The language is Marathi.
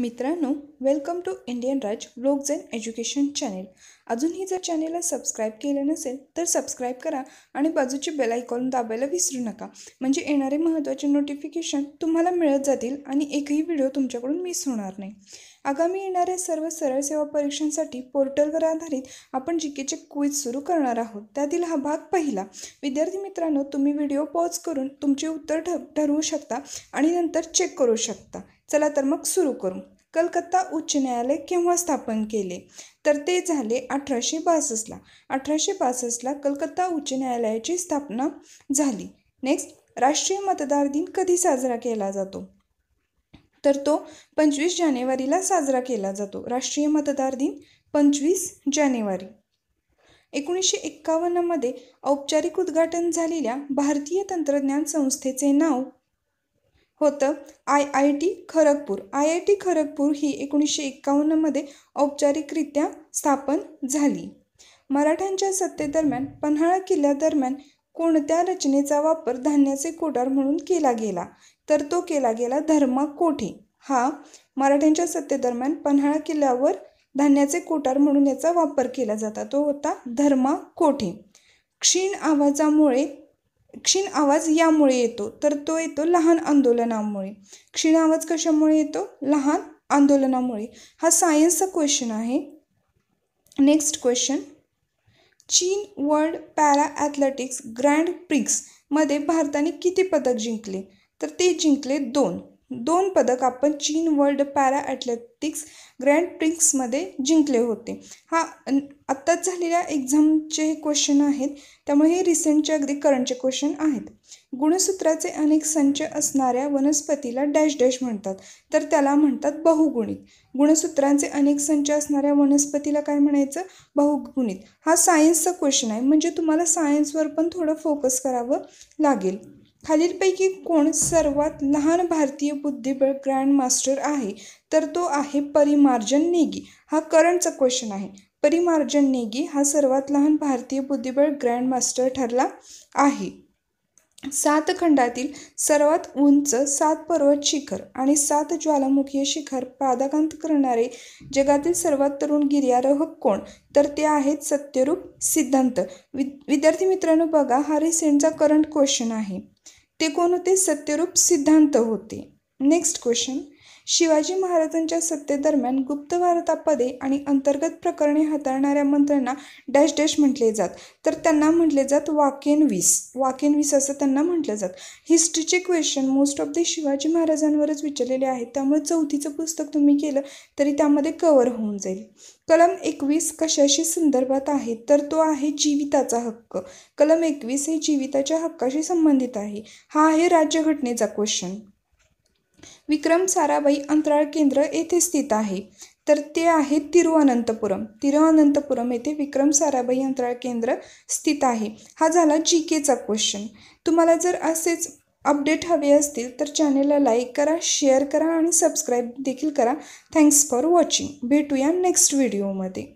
मित्रांनो welcome to Indian Raj blogs and education channel अजूनही जर चॅनेलला सबस्क्राईब केलं नसेल तर सबस्क्राईब करा आणि बाजूची बेल आयकॉन दाबायला विसरू नका म्हणजे येणारे महत्त्वाचे नोटिफिकेशन तुम्हाला मिळत जातील आणि एकही व्हिडिओ तुमच्याकडून मिस होणार नाही आगामी येणाऱ्या सर्व सरळ सेवा परीक्षांसाठी पोर्टलवर आधारित आपण जिकेचे क्विज सुरू करणार आहोत त्यातील हा भाग पहिला विद्यार्थी मित्रांनो तुम्ही व्हिडिओ पॉज करून तुमचे उत्तर ठ ठरवू शकता आणि नंतर चेक करू शकता चला तर मग सुरू करू कलकत्ता उच्च न्यायालय केव्हा स्थापन केले तर ते झाले अठराशे बासष्टला अठराशे बासष्टला कलकत्ता उच्च न्यायालयाची स्थापना झाली नेक्स्ट राष्ट्रीय मतदार दिन कधी साजरा केला जातो तर तो पंचवीस जानेवारीला साजरा केला जातो राष्ट्रीय मतदार दिन पंचवीस जानेवारी एकोणीसशे एक्कावन्नमध्ये औपचारिक उद्घाटन झालेल्या भारतीय तंत्रज्ञान संस्थेचे नाव होतं I I T Kharagpur I I T Kharagpur ही एकोणीसशे एक्कावन्नमध्ये औपचारिकरित्या स्थापन झाली मराठ्यांच्या सत्तेदरम्यान पन्हाळा किल्ल्यादरम्यान कोणत्या रचनेचा वापर धान्याचे कोठार म्हणून केला गेला तर तो केला गेला धर्म कोठे हा मराठ्यांच्या सत्तेदरम्यान पन्हाळा किल्ल्यावर धान्याचे कोटार म्हणून याचा वापर केला जाता तो होता धर्मा कोठे क्षीण आवाजामुळे क्षीण आवाज यामुळे येतो तर तो येतो लहान आंदोलनामुळे क्षीण आवाज कशामुळे येतो लहान आंदोलनामुळे हा सायन्सचा क्वेश्चन आहे नेक्स्ट क्वेश्चन चीन वर्ल्ड पॅरा ॲथलेटिक्स ग्रँड प्रिक्समध्ये भारताने किती पदक जिंकले तर ते जिंकले दोन दोन पदक आपण चीन वर्ल्ड पॅरा ॲथलेटिक्स ग्रँड प्रिक्समध्ये जिंकले होते हा आत्ताच झालेल्या एक्झामचे हे क्वेश्चन आहेत त्यामुळे हे रिसेंटचे अगदी करंटचे क्वेश्चन आहेत गुणसूत्राचे अनेक संच असणाऱ्या वनस्पतीला डॅश डॅश म्हणतात तर त्याला म्हणतात बहुगुणित गुणसूत्रांचे अनेक संच असणाऱ्या वनस्पतीला काय म्हणायचं बहुगुणित हा सायन्सचा क्वेश्चन आहे म्हणजे तुम्हाला सायन्सवर पण थोडं फोकस करावं लागेल खालीलपैकी कोण सर्वात लहान भारतीय बुद्धिबळ ग्रँडमास्टर आहे तर तो आहे परिमार्जन नेगी हा करंटचा क्वेश्चन आहे परिमार्जन नेगी हा सर्वात लहान भारतीय बुद्धिबळ ग्रँडमास्टर ठरला आहे सात खंडातील सर्वात उंच सात पर्वत शिखर आणि सात ज्वालामुखीय शिखर पादाकांत करणारे जगातील सर्वात तरुण गिर्यारोहक कोण तर ते आहेत सत्यरूप सिद्धांत वि विद्यार्थी मित्रांनो बघा हा रिसेंटचा करंट क्वेश्चन आहे ते कोण होते सत्यरूप सिद्धांत होते नेक्स्ट क्वेश्चन शिवाजी महाराजांच्या सत्तेदरम्यान गुप्त भारतापदे आणि अंतर्गत प्रकरणे हाताळणाऱ्या मंत्र्यांना डॅश डॅश म्हटले जात तर त्यांना म्हटले जात वाकेनवीस वीस असं त्यांना म्हटलं जात हिस्ट्रीचे question most of the Shivaji महाराजांवरच विचारलेले आहेत त्यामुळे चौथीचं पुस्तक तुम्ही केलं तरी त्यामध्ये कवर होऊन जाईल कलम एकवीस कशाशी संदर्भात आहे तर तो आहे जीविताचा हक्क कलम एकवीस हे जीविताच्या हक्काशी संबंधित आहे हा आहे राज्यघटनेचा क्वेश्चन विक्रम साराभाई अंतराळ केंद्र येथे स्थित आहे तर ते आहे तिरुअनंतपुरम तिरुअनंतपुरम येथे विक्रम साराभाई अंतराळ केंद्र स्थित आहे हा झाला जी केचा क्वेश्चन तुम्हाला जर असेच अपडेट हवे असतील तर चॅनेलला लाईक करा शेअर करा आणि सबस्क्राईब देखील करा थँक्स फॉर वॉचिंग भेटूया नेक्स्ट व्हिडिओमध्ये